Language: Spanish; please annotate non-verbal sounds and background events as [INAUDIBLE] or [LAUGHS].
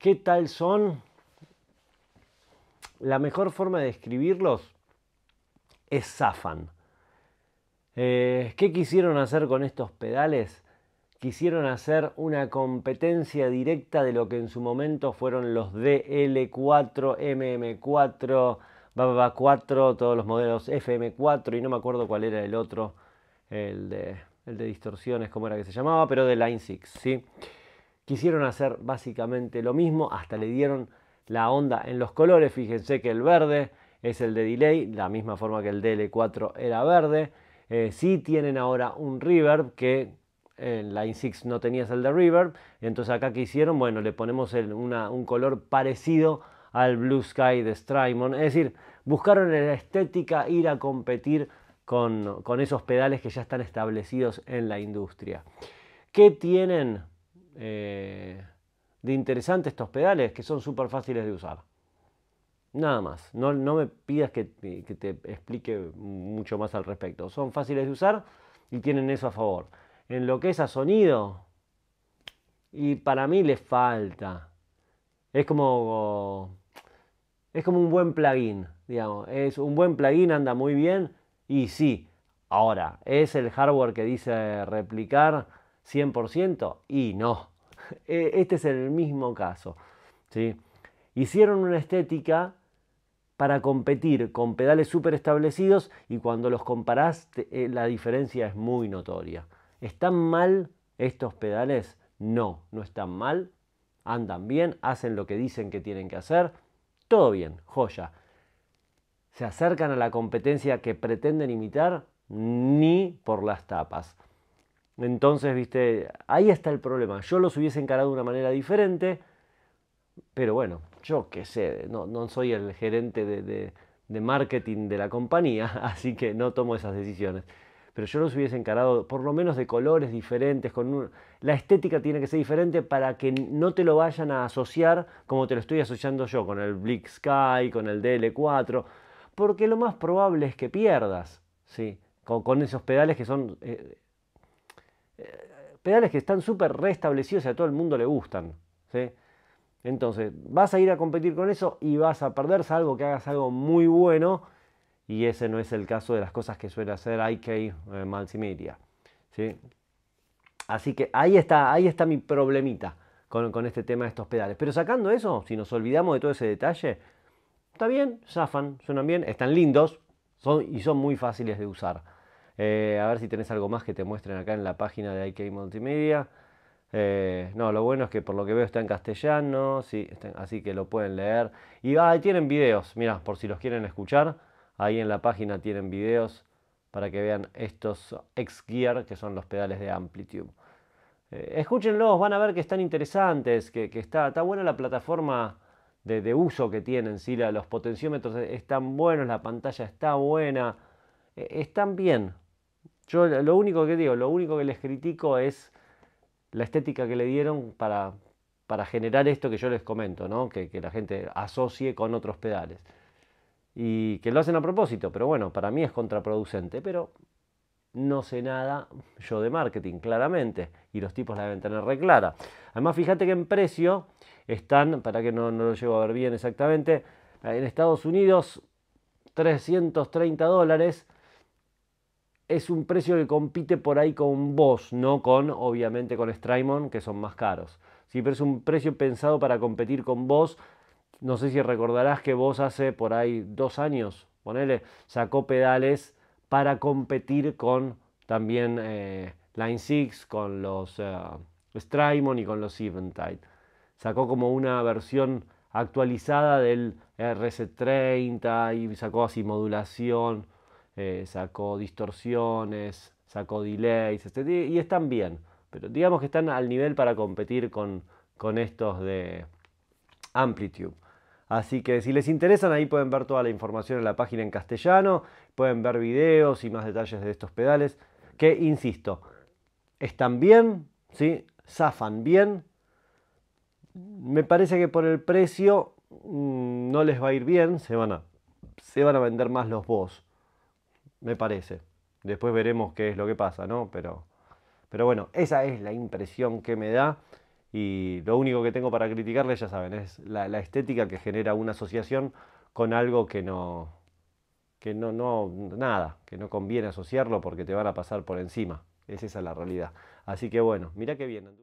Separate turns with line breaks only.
¿Qué tal son? La mejor forma de describirlos es zafan. Eh, ¿Qué quisieron hacer con estos pedales? Quisieron hacer una competencia directa de lo que en su momento fueron los DL4, MM4, Baba 4, todos los modelos FM4 y no me acuerdo cuál era el otro, el de, el de distorsiones, cómo era que se llamaba, pero de Line 6, ¿sí? quisieron hacer básicamente lo mismo, hasta le dieron la onda en los colores, fíjense que el verde es el de delay, la misma forma que el DL4 era verde, Si eh, sí tienen ahora un reverb que eh, en Line IN6 no tenías el de reverb, entonces acá que hicieron, bueno, le ponemos un color parecido al Blue Sky de Strymon, es decir, buscaron en la estética ir a competir con, con esos pedales que ya están establecidos en la industria. ¿Qué tienen eh, de interesantes estos pedales que son súper fáciles de usar. Nada más, no, me pidas que, te explique mucho más al respecto. Son fáciles de usar y tienen eso a favor. En lo que es a sonido, y para mí le falta. Es como, es como un buen plugin, digamos. Es un buen plugin, anda muy bien y sí. Ahora, es el hardware que dice replicar 100%? Y no, [LAUGHS] eh, este es el mismo caso. ¿sí? Hicieron una estética para competir con pedales súper establecidos y cuando los comparás eh, la diferencia es muy notoria. ¿Están mal estos pedales? No, no están mal, andan bien, hacen lo que dicen que tienen que hacer, todo bien, joya. ¿Se acercan a la competencia que pretenden imitar? Ni por las tapas. Entonces, viste, ahí está el problema. Yo los hubiese encarado de una manera diferente, pero bueno, yo qué sé, no, soy el gerente de, marketing de la compañía, [LAUGHS] así que no tomo esas decisiones pero yo los hubiese encarado por lo menos de colores diferentes, con la estética tiene que ser diferente para que no te lo vayan a asociar como te lo estoy asociando yo, con el Bleak Sky, con el DL4, porque lo más probable es que pierdas, ¿sí? con, esos pedales que son eh, pedales que están súper restablecidos y a todo el mundo le gustan. Entonces, vas a ir a competir con eso y vas a perder, salvo que hagas algo muy bueno. Y ese no es el caso de las cosas que suele hacer IK eh, Multimedia. Así que ahí está, ahí está mi problemita con, este tema de estos pedales. Pero sacando eso, si nos olvidamos de todo ese detalle, está bien, zafan, suenan bien, están lindos y son muy fáciles de usar. Eh, a ver si tenés algo más que te muestren acá en la página de IK Multimedia. Eh, no, lo bueno es que por lo que veo está en castellano, así que lo pueden leer. Y ahí tienen videos, mirá, por si los quieren escuchar, ahí en la página tienen videos para que vean estos X-Gear que son los pedales de Amplitude. Eh, escúchenlos, van a ver que están interesantes, que, está, está buena la plataforma de, uso que tienen, ¿sí? los potenciómetros están buenos, la pantalla está buena, están bien, yo lo único que digo, lo único que les critico es la estética que le dieron para, generar esto que yo les comento, ¿no? que, la gente asocie con otros pedales. Y que lo hacen a propósito, pero bueno, para mí es contraproducente, pero no sé nada yo de marketing, claramente. Y los tipos la deben tener reclara. Además, fíjate que en precio están, para que no, no, lo llevo a ver bien exactamente, en Estados Unidos 330 dólares es un precio que compite por ahí con vos, no con, obviamente, con Strymon, que son más caros. Sí, es un precio pensado para competir con vos. No sé si recordarás que vos hace por ahí dos años, ponele, sacó pedales para competir con también eh, Line 6, con los eh, Strymon y con los Eventide. Sacó como una versión actualizada del RC30 y sacó así modulación eh, sacó distorsiones, sacó delays, este, y están bien, pero digamos que están al nivel para competir con, estos de Amplitude. Así que si les interesan, ahí pueden ver toda la información en la página en castellano, pueden ver videos y más detalles de estos pedales, que, insisto, están bien, ¿sí? zafan bien. Me parece que por el precio mm, no les va a ir bien, se van a, se van a vender más los Boss me parece. Después veremos qué es lo que pasa, ¿no? Pero, pero bueno, esa es la impresión que me da. Y lo único que tengo para criticarle, ya saben, es la, estética que genera una asociación con algo que no, que no, no, nada, que no conviene asociarlo porque te van a pasar por encima. Es esa la realidad. Así que bueno, mira qué bien.